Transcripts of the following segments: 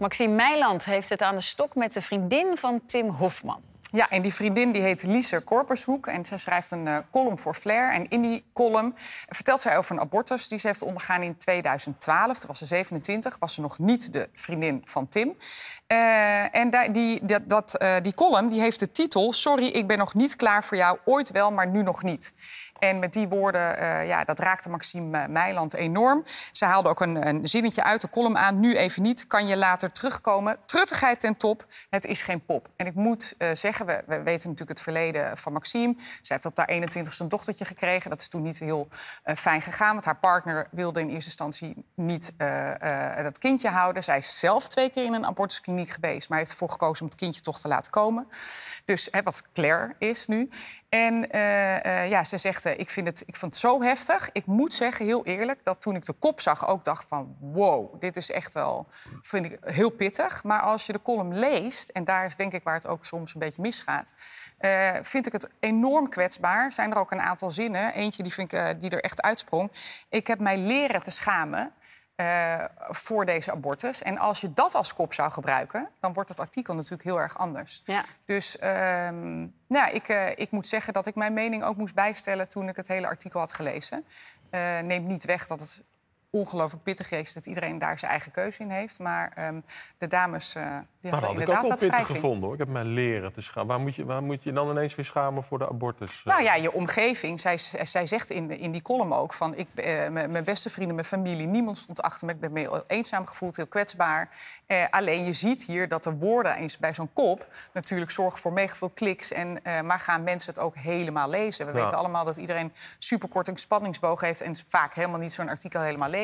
Maxime Meiland heeft het aan de stok met de vriendin van Tim Hofman. Ja, en die vriendin die heet Lise Korpershoek. En zij schrijft een uh, column voor Flair. En in die column vertelt zij over een abortus die ze heeft ondergaan in 2012. Toen was ze 27, was ze nog niet de vriendin van Tim. Eh, en die, dat, dat eh, die column die heeft de titel... Sorry, ik ben nog niet klaar voor jou. Ooit wel, maar nu nog niet. En met die woorden, ja, dat raakte Maxime Meiland enorm. Ze haalde ook een, een, zinnetje uit de column aan. Nu even niet, kan je later terugkomen. Truttigheid ten top, het is geen pop. En ik moet uh, zeggen... We, weten natuurlijk het verleden van Maxime. Zij heeft op haar 21 e een dochtertje gekregen. Dat is toen niet heel eh, fijn gegaan, want haar partner wilde in eerste instantie niet eh, eh, dat kindje houden. Zij is zelf twee keer in een abortuskliniek geweest, maar heeft ervoor gekozen om het kindje toch te laten komen. Dus hè, wat Claire is nu. En eh, eh, ja, ze zegt, eh, ik, vind het, ik vond het zo heftig. Ik moet zeggen, heel eerlijk, dat toen ik de kop zag ook dacht van... wow, dit is echt wel, vind ik heel pittig. Maar als je de column leest, en daar is denk ik waar het ook soms een beetje misgaat... vind ik het enorm kwetsbaar. Zijn er ook een aantal zinnen. Eentje die, vind ik, die er echt uitsprong. Ik heb mij leren te schamen. Eh, voor deze abortus. En als je dat als kop zou gebruiken, dan wordt het artikel natuurlijk heel erg anders. Ja. Dus ehm, nou, ik, eh, ik moet zeggen dat ik mijn mening ook moest bijstellen toen ik het hele artikel had gelezen. Uh, neemt niet weg dat het ongelooflijk pittig geest dat iedereen daar zijn eigen keuze in heeft. Maar ehm, de dames uh, die nou, inderdaad ik ook pittig gevonden hoor. Ik heb mij leren te schamen. Waar moet, je, waar moet je dan ineens weer schamen voor de abortus? Nou ja, je omgeving. Zij, zij zegt in, in die column ook van... Ik, eh, mijn beste vrienden, mijn familie, niemand stond achter me. Ik ben me heel eenzaam gevoeld, heel kwetsbaar. Eh, alleen je ziet hier dat de woorden eens bij zo'n kop... natuurlijk zorgen voor mega veel kliks. En, maar gaan mensen het ook helemaal lezen? We weten allemaal dat iedereen superkort een spanningsboog heeft... en vaak helemaal niet zo'n artikel helemaal leest.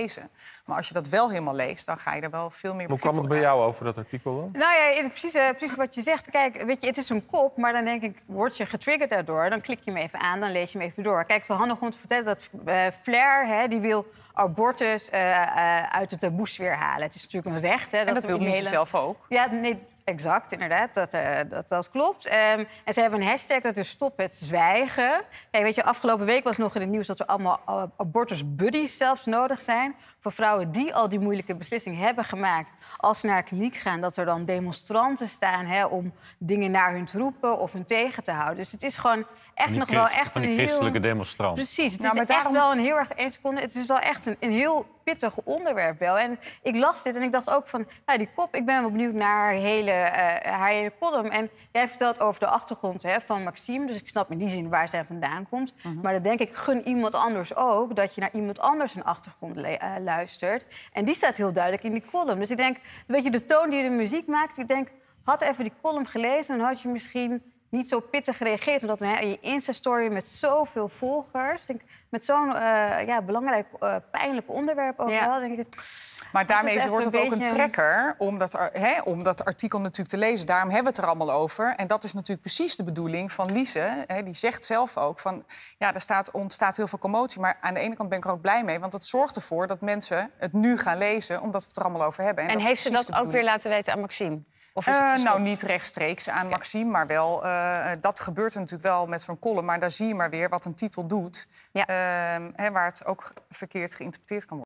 Maar als je dat wel helemaal leest, dan ga je er wel veel meer Hoe kwam het bij jou over dat artikel dan? Nou ja, precies, uh, precies wat je zegt. Kijk, weet je, het is een kop, maar dan denk ik, word je getriggerd daardoor? Dan klik je hem even aan, dan lees je hem even door. Kijk, het is wel handig om te vertellen dat uh, Flair, hè, die wil abortus uh, uit de weer halen. Het is natuurlijk een recht. Hè, dat en dat wil hele... zelf ook. Ja, nee, Exact, inderdaad. Dat, eh, dat, dat klopt. Ehm, en ze hebben een hashtag, dat is stop het zwijgen. Hey, weet je, afgelopen week was nog in het nieuws dat er allemaal eh, abortus-buddies zelfs nodig zijn. Voor vrouwen die al die moeilijke beslissing hebben gemaakt. Als ze naar de kliniek gaan, dat er dan demonstranten staan hè, om dingen naar hun te roepen of hun tegen te houden. Dus het is gewoon echt nog wel echt een christelijke heel... demonstrant. Precies, het nou, is echt wel een heel erg... seconde, het is wel echt een, een heel pittig onderwerp wel. En ik las dit en ik dacht ook van, nou, die kop, ik ben wel benieuwd naar hele Harry eh, eh, column En jij vertelt over de achtergrond hè, van Maxime. Dus ik snap in die zin waar zij vandaan komt. Mhm. Maar dan denk ik, gun iemand anders ook... dat je naar iemand anders een achtergrond eh, luistert. En die staat heel duidelijk in die column. Dus ik denk, weet je, de toon die de muziek maakt... ik denk, had even die column gelezen... dan had je misschien niet zo pittig gereageerd. Omdat hè, je Insta-story met zoveel volgers... Denk, met zo'n ja, belangrijk, pijnlijk onderwerp ook Denk ik, maar daarmee wordt het ook een trekker om dat, hè, artikel natuurlijk te lezen. Daarom hebben we het er allemaal over. En dat is natuurlijk precies de bedoeling van Lise. Hè, die zegt zelf ook van, ja, er staat, ontstaat heel veel commotie. Maar aan de ene kant ben ik er ook blij mee. Want dat zorgt ervoor dat mensen het nu gaan lezen, omdat we het er allemaal over hebben. En, heeft ze dat ook weer laten weten aan Maxime? Eh, nou, niet rechtstreeks aan Maxime, maar wel... Eh, dat gebeurt natuurlijk wel met zo'n column, maar daar zie je maar weer wat een titel doet... Ja. Ehm, hè, waar het ook verkeerd geïnterpreteerd kan worden.